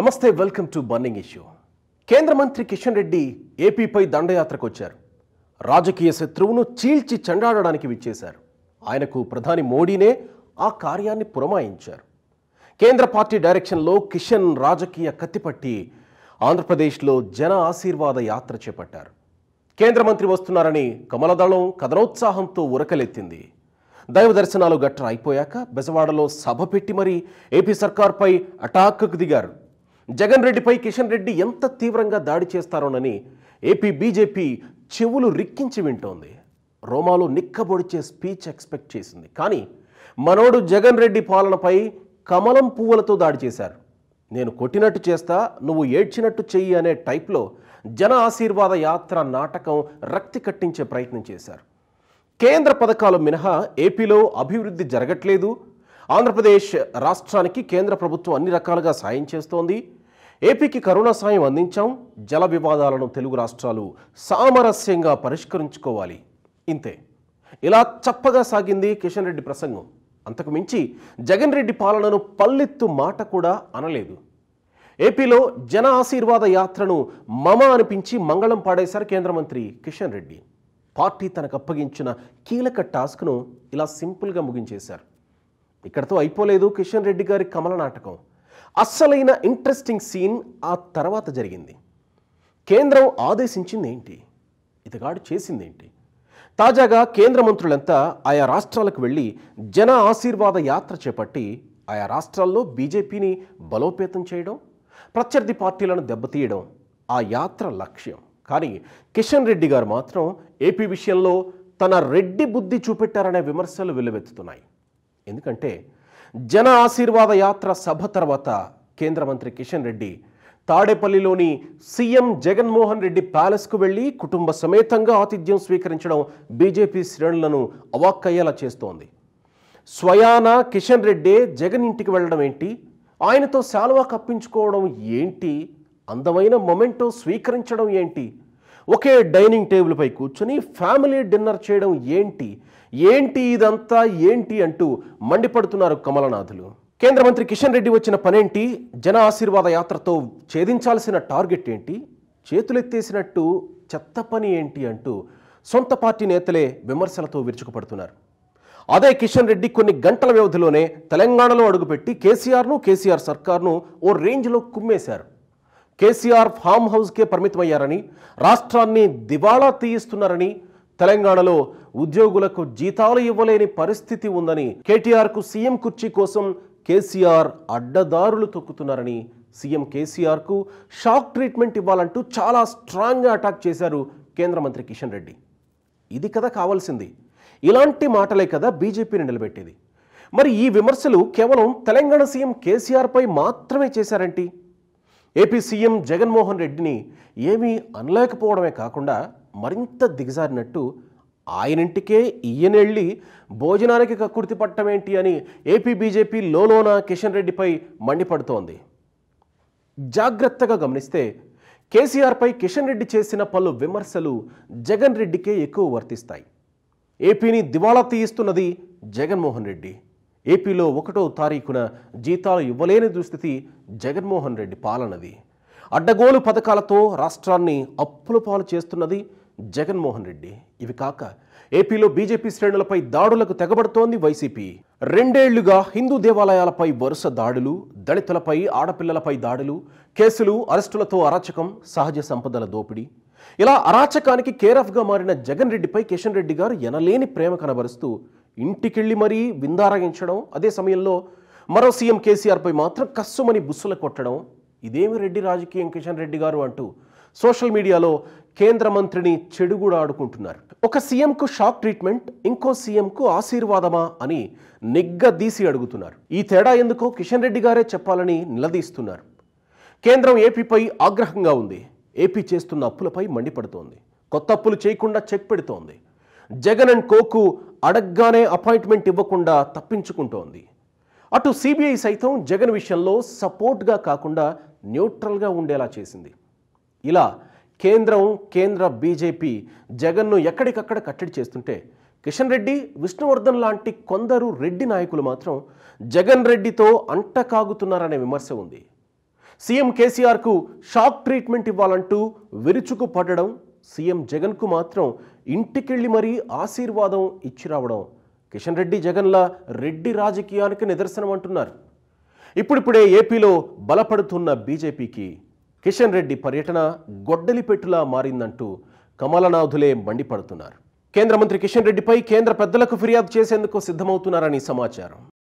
నమస్తే welcome to burning issue కేంద్ర మంత్రి కిషన్ రెడ్డి ఏపీపై దండయాత్రకు వచ్చారు రాజకీయ శత్రువును చీల్చి చెండాడడానికి విచ్చేశారు ఆయనకు ప్రధాని మోడీనే ఆ కార్యాన్ని పురమాయించారు కేంద్ర పార్టీ డైరెక్షన్లో కిషన్ రాజకీయ కత్తిపట్టి ఆంధ్రప్రదేశ్లో జన ఆశీర్వాద యాత్ర చేపట్టారు కేంద్ర మంత్రి వస్తున్నారని కమలదళం కథనోత్సాహంతో ఉరకలెత్తింది దైవ దర్శనాలు గట్ర అయిపోయాక బెజవాడలో సభ పెట్టి మరీ ఏపీ సర్కార్పై అటాక్కు దిగారు జగన్ రెడ్డిపై కిషన్ రెడ్డి ఎంత తీవ్రంగా దాడి చేస్తారోనని ఏపీ బీజేపీ చెవులు రిక్కించి వింటోంది రోమాలో నిక్కబొడిచే స్పీచ్ ఎక్స్పెక్ట్ చేసింది కానీ మనోడు జగన్ రెడ్డి పాలనపై కమలం పువ్వులతో దాడి చేశారు నేను కొట్టినట్టు చేస్తా నువ్వు ఏడ్చినట్టు చెయ్యి అనే టైప్లో జన ఆశీర్వాద యాత్ర నాటకం రక్తి కట్టించే ప్రయత్నం చేశారు కేంద్ర పథకాలు మినహా ఏపీలో అభివృద్ధి జరగట్లేదు ఆంధ్రప్రదేశ్ రాష్ట్రానికి కేంద్ర ప్రభుత్వం అన్ని రకాలుగా సాయం చేస్తోంది ఏపీకి కరోనా సాయం అందించాం జల వివాదాలను తెలుగు రాష్ట్రాలు సామరస్యంగా పరిష్కరించుకోవాలి ఇంతే ఇలా చప్పగా సాగింది కిషన్ రెడ్డి ప్రసంగం అంతకు మించి జగన్ రెడ్డి పాలనను పల్లెత్తు మాట కూడా అనలేదు ఏపీలో జన ఆశీర్వాద యాత్రను మమ అనిపించి మంగళం పాడేశారు కేంద్ర మంత్రి కిషన్ రెడ్డి పార్టీ తనకు అప్పగించిన కీలక టాస్క్ను ఇలా సింపుల్గా ముగించేశారు ఇక్కడతో అయిపోలేదు కిషన్ రెడ్డి గారి కమల నాటకం అస్సలైన ఇంట్రెస్టింగ్ సీన్ ఆ తర్వాత జరిగింది కేంద్రం ఆదేశించింది ఏంటి ఇతగాడు చేసిందేంటి తాజాగా కేంద్ర మంత్రులంతా ఆయా రాష్ట్రాలకు వెళ్ళి జన ఆశీర్వాద యాత్ర చేపట్టి ఆయా రాష్ట్రాల్లో బీజేపీని బలోపేతం చేయడం ప్రత్యర్థి పార్టీలను దెబ్బతీయడం ఆ యాత్ర లక్ష్యం కానీ కిషన్ రెడ్డి గారు మాత్రం ఏపీ విషయంలో తన రెడ్డి బుద్ధి చూపెట్టారనే విమర్శలు వెల్లువెత్తుతున్నాయి ఎందుకంటే జన ఆశీర్వాద యాత్ర సభ తర్వాత కేంద్ర మంత్రి కిషన్ రెడ్డి తాడేపల్లిలోని సీఎం జగన్మోహన్ రెడ్డి ప్యాలెస్కు వెళ్లి కుటుంబ సమేతంగా ఆతిథ్యం స్వీకరించడం బీజేపీ శ్రేణులను అవాక్కయ్యేలా చేస్తోంది స్వయాన కిషన్ రెడ్డే జగన్ ఇంటికి వెళ్ళడం ఏంటి ఆయనతో శాలువా కప్పించుకోవడం ఏంటి అందమైన మొమెంటో స్వీకరించడం ఏంటి ఒకే డైనింగ్ టేబుల్పై కూర్చొని ఫ్యామిలీ డిన్నర్ చేయడం ఏంటి ఏంటి ఇదంతా ఏంటి అంటూ మండిపడుతున్నారు కమలనాథులు కేంద్ర మంత్రి కిషన్ రెడ్డి వచ్చిన పనేంటి జన ఆశీర్వాద యాత్రతో ఛేదించాల్సిన టార్గెట్ ఏంటి చేతులెత్తేసినట్టు చెత్త పని ఏంటి అంటూ సొంత పార్టీ నేతలే విమర్శలతో విరుచుకుపడుతున్నారు అదే కిషన్ రెడ్డి కొన్ని గంటల వ్యవధిలోనే తెలంగాణలో అడుగుపెట్టి కేసీఆర్ను కేసీఆర్ సర్కార్ను ఓ రేంజ్లో కుమ్మేశారు కేసీఆర్ ఫామ్ హౌస్కే పరిమితమయ్యారని రాష్ట్రాన్ని దివాళా తీయిస్తున్నారని తెలంగాణలో ఉద్యోగులకు జీతాలు ఇవ్వలేని పరిస్థితి ఉందని కేటీఆర్కు సీఎం కుర్చీ కోసం కేసీఆర్ అడ్డదారులు తొక్కుతున్నారని సీఎం కేసీఆర్కు షాక్ ట్రీట్మెంట్ ఇవ్వాలంటూ చాలా స్ట్రాంగ్గా అటాక్ చేశారు కేంద్ర మంత్రి కిషన్ రెడ్డి ఇది కదా కావాల్సింది ఇలాంటి మాటలే కదా బీజేపీని నిలబెట్టేది మరి ఈ విమర్శలు కేవలం తెలంగాణ సీఎం కేసీఆర్పై మాత్రమే చేశారంటే ఏపీ సీఎం జగన్మోహన్ రెడ్డిని ఏమీ అనలేకపోవడమే కాకుండా మరింత దిగజారినట్టు ఆయనింటికే ఈయనెళ్ళి భోజనానికి కక్కుర్తి పట్టడం ఏంటి అని ఏపీ బీజేపీ లోలోన కిషన్ రెడ్డిపై మండిపడుతోంది జాగ్రత్తగా గమనిస్తే కేసీఆర్పై కిషన్ రెడ్డి చేసిన పలు విమర్శలు జగన్ రెడ్డికే ఎక్కువ వర్తిస్తాయి ఏపీని దివాళా తీయిస్తున్నది జగన్మోహన్ రెడ్డి ఏపీలో ఒకటో తారీఖున జీతాలు ఇవ్వలేని దుస్థితి జగన్మోహన్ రెడ్డి పాలనది అడ్డగోలు పథకాలతో రాష్ట్రాన్ని అప్పుల పాలు చేస్తున్నది జగన్మోహన్ రెడ్డి ఇవి కాక ఏపీలో బీజేపీ శ్రేణులపై దాడులకు తెగబడుతోంది వైసీపీ రెండేళ్లుగా హిందూ దేవాలయాలపై వరుస దాడులు దళితులపై ఆడపిల్లలపై దాడులు కేసులు అరెస్టులతో అరాచకం సహజ సంపదల దోపిడీ ఇలా అరాచకానికి కేరఫ్గా మారిన జగన్ రెడ్డిపై కిషన్ రెడ్డి గారు ఎనలేని ప్రేమ కనబరుస్తూ ఇంటికెళ్ళి మరీ విందారగించడం అదే సమయంలో మరో సీఎం కేసీఆర్పై మాత్రం కస్సుమని బుస్సులు కొట్టడం ఇదేమి రెడ్డి రాజకీయం కిషన్ రెడ్డి గారు అంటూ సోషల్ మీడియాలో కేంద్ర మంత్రిని కూడా ఆడుకుంటున్నారు ఒక సీఎంకు షాక్ ట్రీట్మెంట్ ఇంకో సీఎంకు ఆశీర్వాదమా అని నిగ్గదీసి అడుగుతున్నారు ఈ తేడా ఎందుకో కిషన్ రెడ్డి గారే చెప్పాలని నిలదీస్తున్నారు కేంద్రం ఏపీపై ఆగ్రహంగా ఉంది ఏపీ చేస్తున్న అప్పులపై మండిపడుతోంది కొత్త అప్పులు చేయకుండా చెక్ పెడుతోంది జగన్ అండ్ కోకు అడగ్గానే అపాయింట్మెంట్ ఇవ్వకుండా తప్పించుకుంటోంది అటు సిబిఐ సైతం జగన్ విషయంలో సపోర్ట్గా కాకుండా న్యూట్రల్గా ఉండేలా చేసింది ఇలా కేంద్రం కేంద్ర బీజేపీ జగన్ను ఎక్కడికక్కడ కట్టడి చేస్తుంటే కిషన్ రెడ్డి విష్ణువర్ధన్ లాంటి కొందరు రెడ్డి నాయకులు మాత్రం జగన్ రెడ్డితో అంట కాగుతున్నారనే విమర్శ ఉంది సీఎం కేసీఆర్కు షాక్ ట్రీట్మెంట్ ఇవ్వాలంటూ విరుచుకు పడడం సీఎం జగన్కు మాత్రం ఇంటికెళ్ళి మరీ ఆశీర్వాదం ఇచ్చి రావడం కిషన్ రెడ్డి జగన్ల రెడ్డి రాజకీయానికి నిదర్శనం అంటున్నారు ఇప్పుడిప్పుడే ఏపీలో బలపడుతున్న బీజేపీకి కిషన్ రెడ్డి పర్యటన గొడ్డలి పెట్టులా మారిందంటూ కమలనాథులే మండిపడుతున్నారు కేంద్ర మంత్రి కిషన్ రెడ్డిపై కేంద్ర పెద్దలకు ఫిర్యాదు చేసేందుకు సిద్ధమవుతున్నారని సమాచారం